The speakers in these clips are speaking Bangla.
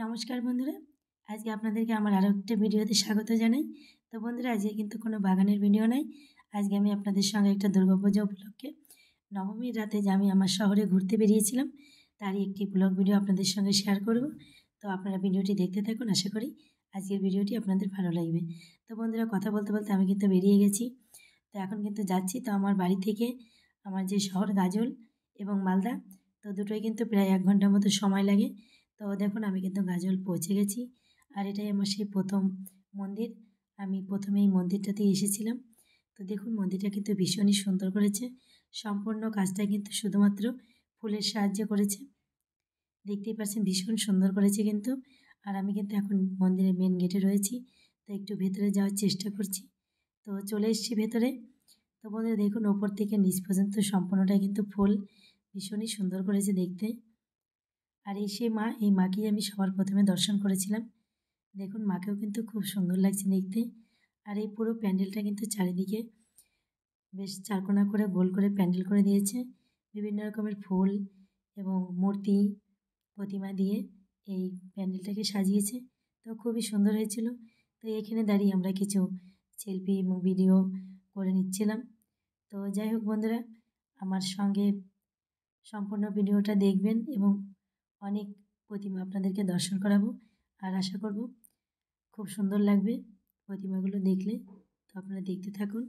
নমস্কার বন্ধুরা আজকে আপনাদেরকে আমার আরও একটা ভিডিওতে স্বাগত জানাই তো বন্ধুরা আজকে কিন্তু কোনো বাগানের ভিডিও নাই আজকে আমি আপনাদের সঙ্গে একটা দুর্গাপূজা উপলক্ষে নবমীর রাতে যে আমি আমার শহরে ঘুরতে বেরিয়েছিলাম তারই একটি ব্লগ ভিডিও আপনাদের সঙ্গে শেয়ার করব তো আপনারা ভিডিওটি দেখতে থাকুন আশা করি আজকের ভিডিওটি আপনাদের ভালো লাগবে তো বন্ধুরা কথা বলতে বলতে আমি কিন্তু বেরিয়ে গেছি তো এখন কিন্তু যাচ্ছি তো আমার বাড়ি থেকে আমার যে শহর গাজল এবং মালদা তো দুটোই কিন্তু প্রায় এক ঘন্টার মতো সময় লাগে তো দেখুন আমি কিন্তু গাজল পৌঁছে গেছি আর এটাই আমার সেই প্রথম মন্দির আমি প্রথমে এই মন্দিরটাতে এসেছিলাম তো দেখুন মন্দিরটা কিন্তু ভীষণই সুন্দর করেছে সম্পূর্ণ কাজটা কিন্তু শুধুমাত্র ফুলের সাহায্যে করেছে দেখতেই পাচ্ছেন ভীষণ সুন্দর করেছে কিন্তু আর আমি কিন্তু এখন মন্দিরের মেন গেটে রয়েছি তো একটু ভেতরে যাওয়ার চেষ্টা করছি তো চলে এসেছি ভেতরে তো বন্ধুরা দেখুন ওপর থেকে নিচ পর্যন্ত সম্পূর্ণটাই কিন্তু ফুল ভীষণই সুন্দর করেছে দেখতে আর এই সেই মা এই মাকেই আমি সবার প্রথমে দর্শন করেছিলাম দেখুন মাকেও কিন্তু খুব সুন্দর লাগছে দেখতে আর এই পুরো প্যান্ডেলটা কিন্তু চারিদিকে বেশ চারকোনা করে গোল করে প্যান্ডেল করে দিয়েছে বিভিন্ন রকমের ফুল এবং মূর্তি প্রতিমা দিয়ে এই প্যান্ডেলটাকে সাজিয়েছে তো খুবই সুন্দর হয়েছিল তো এখানে দাঁড়িয়ে আমরা কিছু সেলফি এবং ভিডিও করে নিচ্ছিলাম তো যাই হোক বন্ধুরা আমার সঙ্গে সম্পূর্ণ ভিডিওটা দেখবেন এবং অনেক প্রতিমা আপনাদেরকে দর্শন করাবো আর আশা করব খুব সুন্দর লাগবে প্রতিমাগুলো দেখলে তো আপনারা দেখতে থাকুন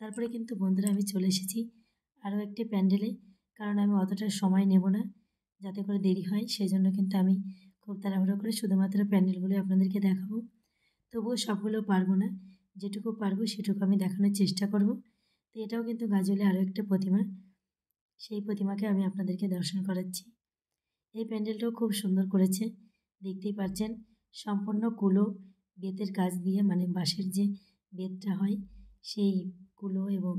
তারপরে কিন্তু বন্ধুরা আমি চলে এসেছি আরও একটি প্যান্ডেলে কারণ আমি অতটা সময় নেব না যাতে করে দেরি হয় সেই জন্য কিন্তু আমি খুব তাড়াহুড়ো করে শুধুমাত্র প্যান্ডেলগুলো আপনাদেরকে দেখাবো তবুও সবগুলো পারবো না যেটুকু পারবো সেটুকু আমি দেখানোর চেষ্টা করব তো এটাও কিন্তু গাজলে আরও একটা প্রতিমা সেই প্রতিমাকে আমি আপনাদেরকে দর্শন করাচ্ছি এই প্যান্ডেলটাও খুব সুন্দর করেছে দেখতেই পাচ্ছেন সম্পূর্ণ কুলো বেতের কাজ দিয়ে মানে বাঁশের যে বেতটা হয় সেই কুলো এবং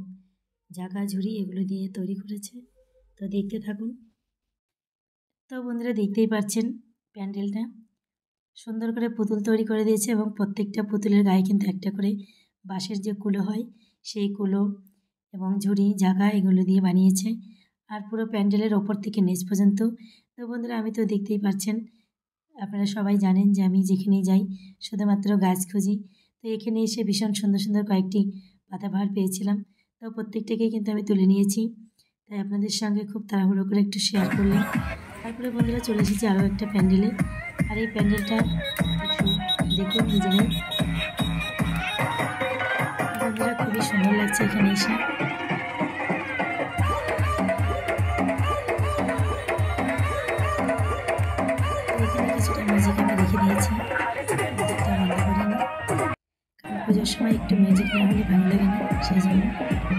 জাগা ঝুড়ি এগুলো দিয়ে তৈরি করেছে তো দেখতে থাকুন তো বন্ধুরা দেখতেই পাচ্ছেন প্যান্ডেলটা সুন্দর করে পুতুল তৈরি করে দিয়েছে এবং প্রত্যেকটা পুতুলের গায়ে কিন্তু একটা করে বাঁশের যে কুলো হয় সেই কুলো এবং ঝুড়ি জাগা এগুলো দিয়ে বানিয়েছে আর পুরো প্যান্ডেলের ওপর থেকে নেচ পর্যন্ত তো বন্ধুরা আমি তো দেখতেই পাচ্ছেন আপনারা সবাই জানেন যে আমি যেখানেই যাই শুধুমাত্র গাছ খুঁজি তো এখানে এসে ভীষণ সুন্দর সুন্দর কয়েকটি পাতাবাহার পেয়েছিলাম তো প্রত্যেকটাকেই কিন্তু আমি তুলে নিয়েছি তাই আপনাদের সঙ্গে খুব তাড়াহুড়ো করে একটু শেয়ার করলাম তারপরে বন্ধুরা চলে এসেছি আরও একটা প্যান্ডেলে আর এই প্যান্ডেলটা দেখুন নিজেরাই বন্ধুরা খুবই সুন্দর লাগছে এখানে এসে ভালো লাগে না সেই জন্য দেখুন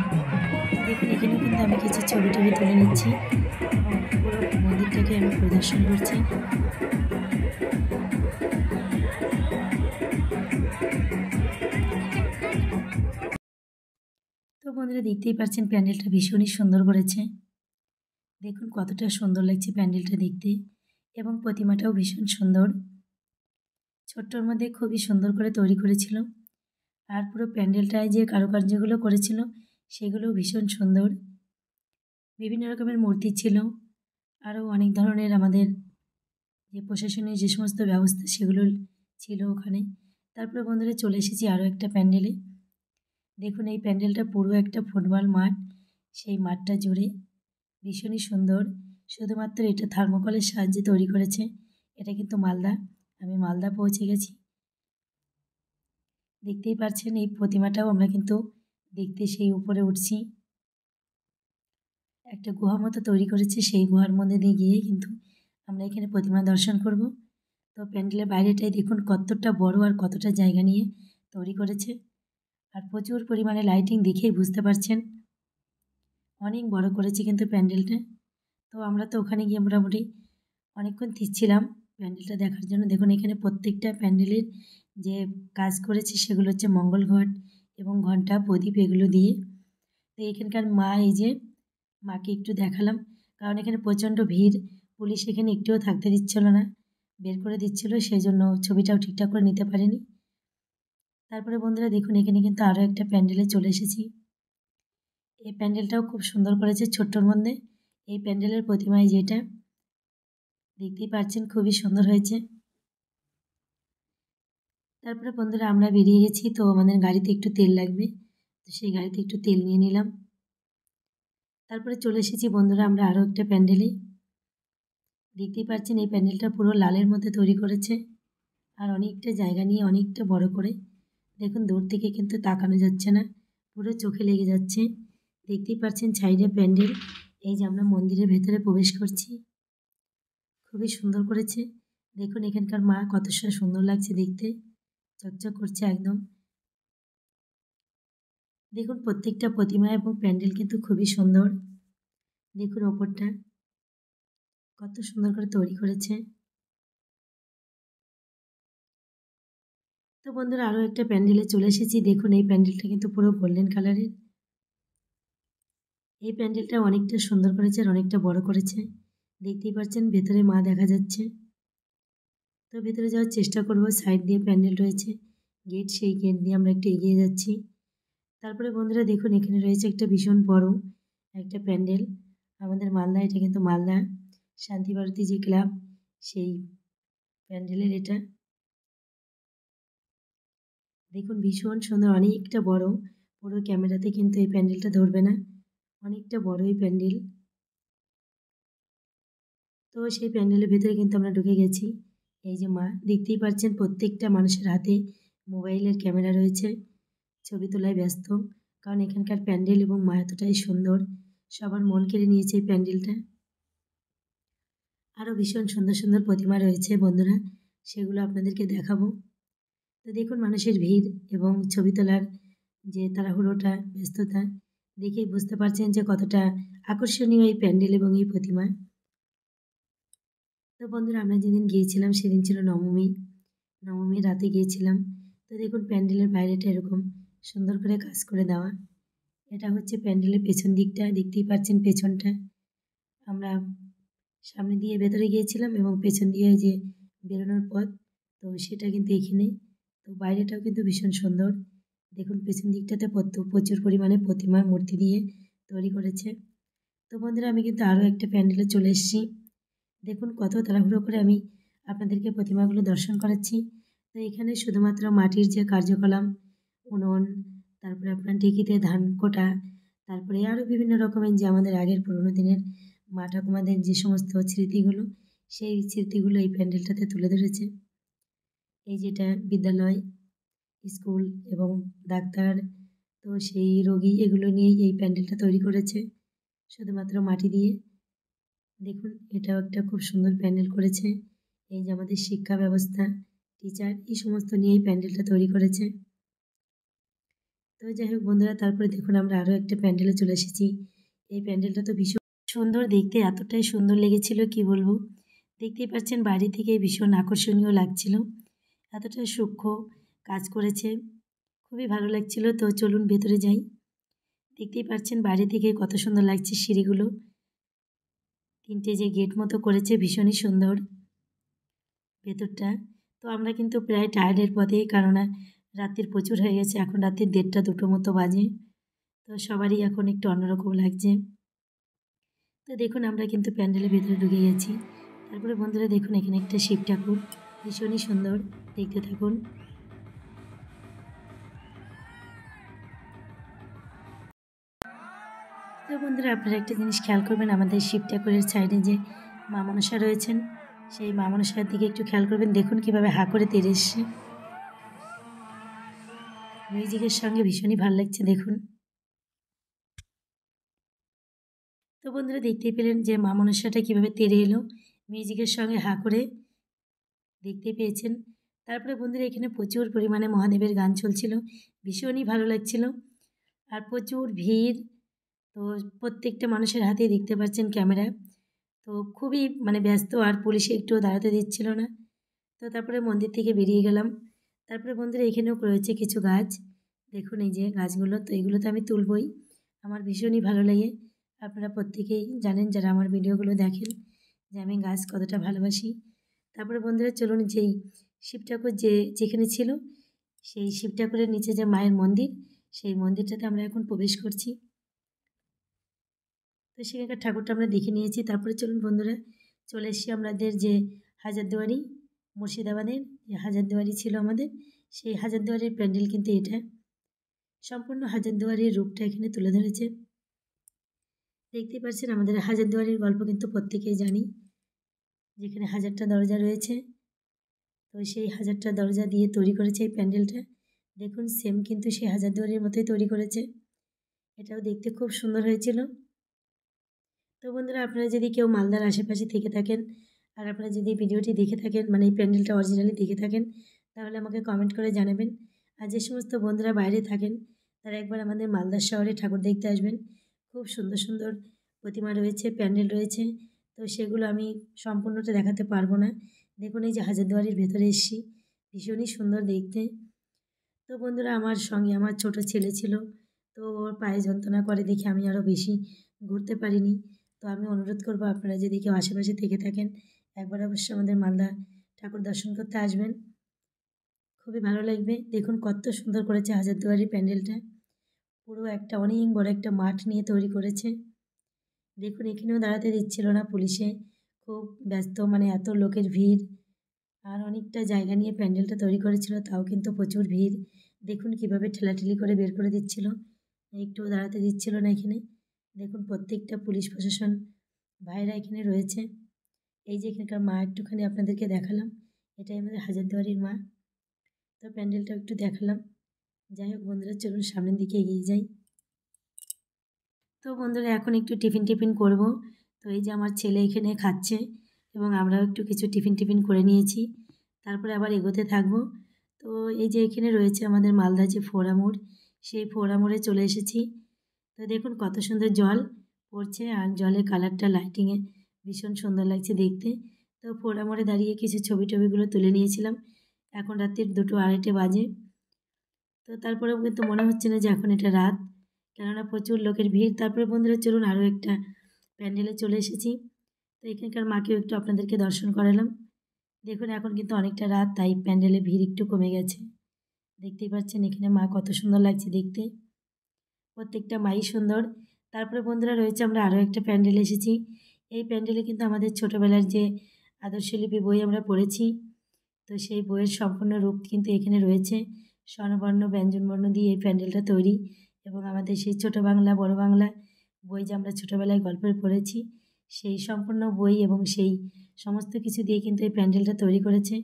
এখানে কিন্তু আমি কিছু ছবি টবি তুলে নিচ্ছি মন্দিরটাকে আমি প্রদর্শন করছি তো বন্ধুরা দেখতেই পাচ্ছেন প্যান্ডেলটা ভীষণই সুন্দর করেছে দেখুন কতটা সুন্দর লাগছে প্যান্ডেলটা দেখতে এবং প্রতিমাটাও ভীষণ সুন্দর ছোট্টর মধ্যে খুবই সুন্দর করে তৈরি করেছিল আর পুরো প্যান্ডেলটায় যে কারুকার্যগুলো করেছিল সেগুলো ভীষণ সুন্দর বিভিন্ন রকমের মূর্তি ছিল আরও অনেক ধরনের আমাদের যে প্রশাসনের যে সমস্ত ব্যবস্থা সেগুলো ছিল ওখানে তারপরে বন্ধুরা চলে এসেছি আরও একটা প্যান্ডেলে দেখুন এই প্যান্ডেলটা পুরো একটা ফুটবল মাঠ সেই মাঠটা জুড়ে ভীষণই সুন্দর শুধুমাত্র এটা থার্মোকলের সাহায্যে তৈরি করেছে এটা কিন্তু মালদা আমি মালদা পৌঁছে গেছি দেখতেই পাচ্ছেন এই প্রতিমাটাও আমরা কিন্তু দেখতে সেই উপরে উঠছি একটা গুহা মতো তৈরি করেছে সেই গুহার মধ্যে দিয়ে গিয়ে কিন্তু আমরা এখানে প্রতিমা দর্শন করব তো প্যান্ডেলের বাইরেটাই দেখুন কতটা বড় আর কতটা জায়গা নিয়ে তৈরি করেছে আর প্রচুর পরিমাণে লাইটিং দেখেই বুঝতে পারছেন অনেক বড় করেছে কিন্তু প্যান্ডেলটা তো আমরা তো ওখানে গিয়ে মোটামুটি অনেকক্ষণ ছিলাম প্যান্ডেলটা দেখার জন্য দেখুন এখানে প্রত্যেকটা প্যান্ডেলের যে কাজ করেছি সেগুলো হচ্ছে মঙ্গল ঘট এবং ঘন্টা প্রদীপ এগুলো দিয়ে তো এখানকার মা এই যে মাকে একটু দেখালাম কারণ এখানে প্রচণ্ড ভিড় পুলিশ এখানে একটুও থাকতে দিচ্ছিল না বের করে দিচ্ছিল সেই জন্য ছবিটাও ঠিকঠাক করে নিতে পারিনি তারপরে বন্ধুরা দেখুন এখানে কিন্তু আরও একটা প্যান্ডেলে চলে এসেছি এই প্যান্ডেলটাও খুব সুন্দর করেছে ছোট্টর মধ্যে এই প্যান্ডেলের প্রতিমায় যেটা দেখতেই পাচ্ছেন খুবই সুন্দর হয়েছে তারপরে বন্ধুরা আমরা বেরিয়ে গেছি তো আমাদের গাড়িতে একটু তেল লাগবে তো সেই গাড়িতে একটু তেল নিয়ে নিলাম তারপরে চলে এসেছি বন্ধুরা আমরা আরও একটা প্যান্ডেলে দেখতেই পাচ্ছেন এই প্যান্ডেলটা পুরো লালের মধ্যে তৈরি করেছে আর অনেকটা জায়গা নিয়ে অনেকটা বড় করে দেখুন দূর থেকে কিন্তু তাকানো যাচ্ছে না পুরো চোখে লেগে যাচ্ছে দেখতেই পাচ্ছেন সাইডে প্যান্ডেল এই যে আমরা মন্দিরের ভেতরে প্রবেশ করছি খুবই সুন্দর করেছে দেখুন এখানকার মা কত সুন্দর লাগছে দেখতে চকচক করছে একদম দেখুন প্রত্যেকটা প্রতিমা এবং প্যান্ডেল কিন্তু খুবই সুন্দর দেখুন ওপরটা কত সুন্দর করে তৈরি করেছে তো বন্ধুরা আরও একটা প্যান্ডেলে চলে এসেছি দেখুন এই প্যান্ডেলটা কিন্তু পুরো গোল্ডেন কালারের এই প্যান্ডেলটা অনেকটা সুন্দর করেছে আর অনেকটা বড় করেছে দেখতেই পাচ্ছেন ভেতরে মা দেখা যাচ্ছে তো ভিতরে যাওয়ার চেষ্টা করব সাইড দিয়ে প্যান্ডেল রয়েছে গেট সেই গেট দিয়ে আমরা একটু এগিয়ে যাচ্ছি তারপরে বন্ধুরা দেখুন এখানে রয়েছে একটা ভীষণ বড় একটা প্যান্ডেল আমাদের মালদা এটা কিন্তু মালদা শান্তিভারতী যে ক্লাব সেই প্যান্ডেলের এটা দেখুন ভীষণ সুন্দর অনেকটা বড় পুরো ক্যামেরাতে কিন্তু এই প্যান্ডেলটা ধরবে না অনেকটা বড় এই প্যান্ডেল তো সেই প্যান্ডেলের ভেতরে কিন্তু আমরা ঢুকে গেছি এই যে মা দেখতেই পাচ্ছেন প্রত্যেকটা মানুষের হাতে মোবাইলের ক্যামেরা রয়েছে ছবি তোলায় ব্যস্ত কারণ এখানকার প্যান্ডেল এবং মা এতটাই সুন্দর সবার মন কেড়ে নিয়েছে এই প্যান্ডেলটা আরও ভীষণ সুন্দর সুন্দর প্রতিমা রয়েছে বন্ধুরা সেগুলো আপনাদেরকে দেখাবো তো দেখুন মানুষের ভিড় এবং ছবি তোলার যে তাড়াহুড়োটা ব্যস্ততা দেখেই বুঝতে পারছেন যে কতটা আকর্ষণীয় এই প্যান্ডেল এবং এই প্রতিমা তো বন্ধুরা আমরা যেদিন গিয়েছিলাম সেদিন ছিল নবমী নবমীর রাতে গিয়েছিলাম তো দেখুন প্যান্ডেলের বাইরেটা এরকম সুন্দর করে কাজ করে দেওয়া এটা হচ্ছে প্যান্ডেলের পেছন দিকটা দেখতেই পাচ্ছেন পেছনটা আমরা সামনে দিয়ে ভেতরে গিয়েছিলাম এবং পেছন দিয়ে যে বেরোনোর পথ তো সেটা কিন্তু এখানে তো বাইরেটাও কিন্তু ভীষণ সুন্দর দেখুন পেছন দিকটাতে প্রচুর পরিমাণে প্রতিমার মূর্তি দিয়ে তৈরি করেছে তো বন্ধুরা আমি কিন্তু আরও একটা প্যান্ডেলে চলে এসেছি দেখুন কত তাড়াহুড়ো করে আমি আপনাদেরকে প্রতিমাগুলো দর্শন করাচ্ছি তো এখানে শুধুমাত্র মাটির যে কার্যকলাপ উনন তারপরে আপনার ঢেকিতে ধান কোটা তারপরে আরও বিভিন্ন রকমের যে আমাদের আগের পুরোনো দিনের মা ঠাকুমাদের যে সমস্ত স্মৃতিগুলো সেই স্মৃতিগুলো এই প্যান্ডেলটাতে তুলে ধরেছে এই যেটা বিদ্যালয় স্কুল এবং ডাক্তার তো সেই রোগী এগুলো নিয়েই এই প্যান্ডেলটা তৈরি করেছে শুধুমাত্র মাটি দিয়ে দেখুন এটাও একটা খুব সুন্দর প্যান্ডেল করেছে এই যে আমাদের শিক্ষা ব্যবস্থা টিচার এই সমস্ত নিয়েই প্যান্ডেলটা তৈরি করেছে তো যাই হোক বন্ধুরা তারপরে দেখুন আমরা আরও একটা প্যান্ডেলে চলে এসেছি এই প্যান্ডেলটা তো ভীষণ সুন্দর দেখতে এতটাই সুন্দর লেগেছিল কি বলবো দেখতেই পাচ্ছেন বাড়ি থেকে ভীষণ আকর্ষণীয় লাগছিল এতটা সূক্ষ্ম কাজ করেছে খুবই ভালো লাগছিল তো চলুন ভেতরে যাই দেখতেই পাচ্ছেন বাড়ি থেকে কত সুন্দর লাগছে সিঁড়িগুলো তিনটে যে গেট মতো করেছে ভীষণই সুন্দর ভেতরটা তো আমরা কিন্তু প্রায় টায়ার্ডের পথেই কারণ রাত্রির প্রচুর হয়ে গেছে এখন রাত্রির দেড়টা দুটো মতো বাজে তো সবারই এখন একটু অন্যরকম লাগছে তো দেখুন আমরা কিন্তু প্যান্ডেলের ভেতরে ঢুকে গেছি তারপরে বন্ধুরা দেখুন এখানে একটা শিব ঠাকুর ভীষণই সুন্দর দেখতে থাকুন তো বন্ধুরা আপনারা একটা জিনিস খেয়াল করবেন আমাদের শিব ঠাকুরের সাইডে যে মা মনসা রয়েছেন সেই মা মনসার দিকে একটু খেয়াল করবেন দেখুন কীভাবে হা করে তেরে এসছে মিউজিকের সঙ্গে ভীষণই ভালো লাগছে দেখুন তো বন্ধুরা দেখতেই পেলেন যে মা মনসাটা কীভাবে তেরে এলো মিউজিকের সঙ্গে হা করে দেখতে পেয়েছেন তারপরে বন্ধুরা এখানে প্রচুর পরিমাণে মহাদেবের গান চলছিল ভীষণই ভালো লাগছিল আর প্রচুর ভিড় তো প্রত্যেকটা মানুষের হাতেই দেখতে পাচ্ছেন ক্যামেরা তো খুবই মানে ব্যস্ত আর পুলিশে একটুও দাঁড়াতে দিচ্ছিল না তো তারপরে মন্দির থেকে বেরিয়ে গেলাম তারপরে বন্ধুরা এখানেও রয়েছে কিছু গাছ দেখুন এই যে গাছগুলো তো এগুলো তো আমি তুলবই আমার ভীষণই ভালো লাগে আপনারা প্রত্যেকেই জানেন যারা আমার ভিডিওগুলো দেখেন যে আমি গাছ কতটা ভালোবাসি তারপরে বন্ধুরা চলুন যেই শিব ঠাকুর যে যেখানে ছিল সেই শিব ঠাকুরের নিচে যে মায়ের মন্দির সেই মন্দিরটাতে আমরা এখন প্রবেশ করছি তো সেখানকার ঠাকুরটা আমরা দেখে নিয়েছি তারপরে চলুন বন্ধুরা চলে এসেছি আমাদের যে হাজারদুয়ারি মুর্শিদাবাদের যে হাজারদুয়ারি ছিল আমাদের সেই হাজারদুয়ারির প্যান্ডেল কিন্তু এটা সম্পূর্ণ হাজারদুয়ারির রূপটা এখানে তুলে ধরেছে দেখতে পাচ্ছেন আমাদের হাজারদুয়ারির গল্প কিন্তু প্রত্যেকেই জানি যেখানে হাজারটা দরজা রয়েছে তো সেই হাজারটা দরজা দিয়ে তৈরি করেছে এই প্যান্ডেলটা দেখুন সেম কিন্তু সেই হাজারদুয়ারির মতোই তৈরি করেছে এটাও দেখতে খুব সুন্দর হয়েছিল তো বন্ধুরা আপনারা যদি কেউ মালদার আশেপাশে থেকে থাকেন আর আপনারা যদি ভিডিওটি দেখে থাকেন মানে এই প্যান্ডেলটা অরিজিনালি দেখে থাকেন তাহলে আমাকে কমেন্ট করে জানাবেন আর যে সমস্ত বন্ধুরা বাইরে থাকেন তারা একবার আমাদের মালদার শহরে ঠাকুর দেখতে আসবেন খুব সুন্দর সুন্দর প্রতিমা রয়েছে প্যান্ডেল রয়েছে তো সেগুলো আমি সম্পূর্ণটা দেখাতে পারবো না দেখুন এই যে হাজারদুয়ারির ভেতরে এসছি ভীষণই সুন্দর দেখতে তো বন্ধুরা আমার সঙ্গে আমার ছোট ছেলে ছিল তো ওর পায়ে যন্ত্রণা করে দেখে আমি আরও বেশি ঘুরতে পারিনি তো আমি অনুরোধ করব আপনারা যদি কেউ আশেপাশে থেকে থাকেন একবার অবশ্যই আমাদের মালদা ঠাকুর দর্শন করতে আসবেন খুবই ভালো লাগবে দেখুন কত সুন্দর করেছে হাজারদুয়ারি প্যান্ডেলটা পুরো একটা অনেক বড় একটা মাঠ নিয়ে তৈরি করেছে দেখুন এখানেও দাঁড়াতে দিচ্ছিল না পুলিশে খুব ব্যস্ত মানে এত লোকের ভিড় আর অনেকটা জায়গা নিয়ে প্যান্ডেলটা তৈরি করেছিল তাও কিন্তু প্রচুর ভিড় দেখুন কিভাবে ঠেলাঠেলি করে বের করে দিচ্ছিল একটু দাঁড়াতে দিচ্ছিল না এখানে দেখুন প্রত্যেকটা পুলিশ প্রশাসন ভাইরা এখানে রয়েছে এই যে এখানকার মা একটুখানি আপনাদেরকে দেখালাম এটাই আমাদের হাজারদুয়ারির মা তো প্যান্ডেলটাও একটু দেখালাম যাই হোক বন্ধুরা চলুন সামনের দিকে এগিয়ে যাই তো বন্ধুরা এখন একটু টিফিন টিফিন করব তো এই যে আমার ছেলে এখানে খাচ্ছে এবং আমরাও একটু কিছু টিফিন টিফিন করে নিয়েছি তারপরে আবার এগোতে থাকবো তো এই যে এখানে রয়েছে আমাদের মালদা যে ফোরামোড় সেই ফোরামোড়ে চলে এসেছি তো দেখুন কত সুন্দর জল পড়ছে আর জলের কালারটা লাইটিংয়ে ভীষণ সুন্দর লাগছে দেখতে তো মোড়ে দাঁড়িয়ে কিছু ছবি টবিগুলো তুলে নিয়েছিলাম এখন রাত্রির দুটো আড়াইটে বাজে তো তারপরেও কিন্তু মনে হচ্ছে না যে এখন এটা রাত কেননা প্রচুর লোকের ভিড় তারপরে বন্ধুরা চলুন আরও একটা প্যান্ডেলে চলে এসেছি তো এখানকার মাকেও একটু আপনাদেরকে দর্শন করালাম দেখুন এখন কিন্তু অনেকটা রাত তাই প্যান্ডেলে ভিড় একটু কমে গেছে দেখতেই পাচ্ছেন এখানে মা কত সুন্দর লাগছে দেখতে প্রত্যেকটা মাই সুন্দর তারপরে বন্ধুরা রয়েছে আমরা আরও একটা প্যান্ডেলে এসেছি এই প্যান্ডেলে কিন্তু আমাদের ছোটোবেলার যে আদর্শলিপি বই আমরা পড়েছি তো সেই বইয়ের সম্পূর্ণ রূপ কিন্তু এখানে রয়েছে স্বর্ণবর্ণ ব্যঞ্জনবর্ণ দিয়ে এই প্যান্ডেলটা তৈরি এবং আমাদের সেই ছোটো বাংলা বড় বাংলা বই যে আমরা ছোটোবেলায় গল্পের পড়েছি সেই সম্পূর্ণ বই এবং সেই সমস্ত কিছু দিয়ে কিন্তু এই প্যান্ডেলটা তৈরি করেছে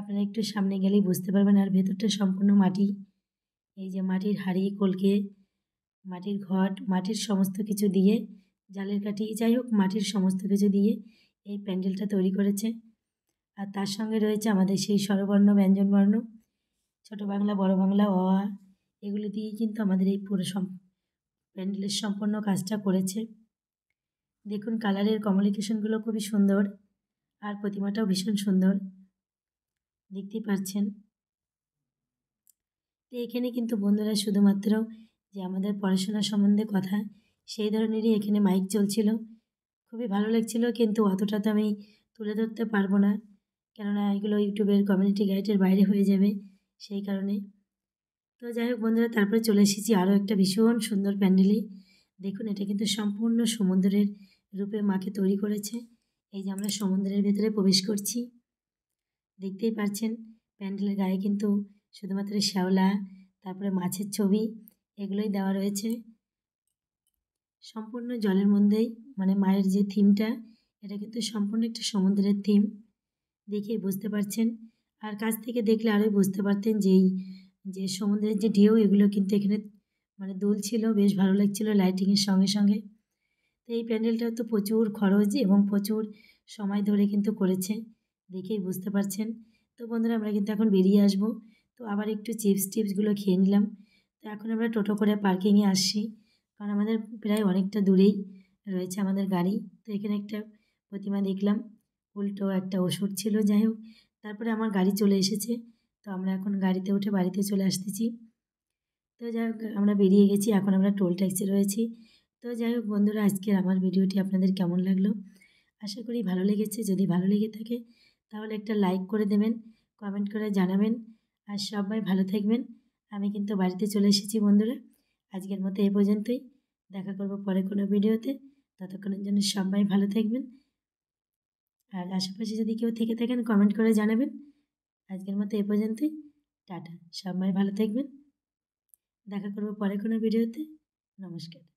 আপনারা একটু সামনে গেলেই বুঝতে পারবেন আর ভেতরটা সম্পূর্ণ মাটি এই যে মাটির হাড়ি কলকে মাটির ঘট মাটির সমস্ত কিছু দিয়ে জালের কাঠি যাই হোক মাটির সমস্ত কিছু দিয়ে এই প্যান্ডেলটা তৈরি করেছে আর তার সঙ্গে রয়েছে আমাদের সেই স্বরবর্ণ ব্যঞ্জনবর্ণ ছোট বাংলা বড় বাংলা অ এগুলো দিয়েই কিন্তু আমাদের এই পুরো সম প্যান্ডেলের সম্পূর্ণ কাজটা করেছে দেখুন কালারের কমিউনিকেশনগুলো খুবই সুন্দর আর প্রতিমাটাও ভীষণ সুন্দর দেখতেই পাচ্ছেন তো এখানে কিন্তু বন্ধুরা শুধুমাত্র যে আমাদের পড়াশোনা সম্বন্ধে কথা সেই ধরনেরই এখানে মাইক চলছিল খুবই ভালো লাগছিল কিন্তু অতটা তো আমি তুলে ধরতে পারবো না কেননা এগুলো ইউটিউবের কমিউনিটি গাইডের বাইরে হয়ে যাবে সেই কারণে তো যাই হোক বন্ধুরা তারপরে চলে এসেছি আরও একটা ভীষণ সুন্দর প্যান্ডেলে দেখুন এটা কিন্তু সম্পূর্ণ সমুদ্রের রূপে মাকে তৈরি করেছে এই যে আমরা সমুদ্রের ভেতরে প্রবেশ করছি দেখতেই পাচ্ছেন প্যান্ডেলের গায়ে কিন্তু শুধুমাত্র শ্যাওলা তারপরে মাছের ছবি এগুলোই দেওয়া রয়েছে সম্পূর্ণ জলের মধ্যেই মানে মায়ের যে থিমটা এটা কিন্তু সম্পূর্ণ একটা সমুদ্রের থিম দেখেই বুঝতে পারছেন আর কাছ থেকে দেখলে আরোই বুঝতে পারতেন যে যে সমুদ্রের যে ঢেউ এগুলো কিন্তু এখানে মানে ছিল বেশ ভালো লাগছিল লাইটিংয়ের সঙ্গে সঙ্গে তো এই প্যান্ডেলটা তো প্রচুর খরচ এবং প্রচুর সময় ধরে কিন্তু করেছে দেখেই বুঝতে পারছেন তো বন্ধুরা আমরা কিন্তু এখন বেরিয়ে আসবো তো আবার একটু চিপস টিপসগুলো খেয়ে নিলাম তো এখন আমরা টোটো করে পার্কিংয়ে আসছি কারণ আমাদের প্রায় অনেকটা দূরেই রয়েছে আমাদের গাড়ি তো এখানে একটা প্রতিমা দেখলাম উল্টো একটা ওষুধ ছিল যাই হোক তারপরে আমার গাড়ি চলে এসেছে তো আমরা এখন গাড়িতে উঠে বাড়িতে চলে আসতেছি তো যাই হোক আমরা বেরিয়ে গেছি এখন আমরা টোল ট্যাক্সি রয়েছি তো যাই হোক বন্ধুরা আজকের আমার ভিডিওটি আপনাদের কেমন লাগলো আশা করি ভালো লেগেছে যদি ভালো লেগে থাকে তাহলে একটা লাইক করে দেবেন কমেন্ট করে জানাবেন আর সবাই ভালো থাকবেন আমি কিন্তু বাড়িতে চলে এসেছি বন্ধুরা আজকের মতো এ পর্যন্তই দেখা করব পরে কোনো ভিডিওতে ততক্ষণের জন্য সবাই ভালো থাকবেন আর আশেপাশে যদি কেউ থেকে থাকেন কমেন্ট করে জানাবেন আজকের মতো এ পর্যন্তই টাটা সবাই ভালো থাকবেন দেখা করব পরে কোনো ভিডিওতে নমস্কার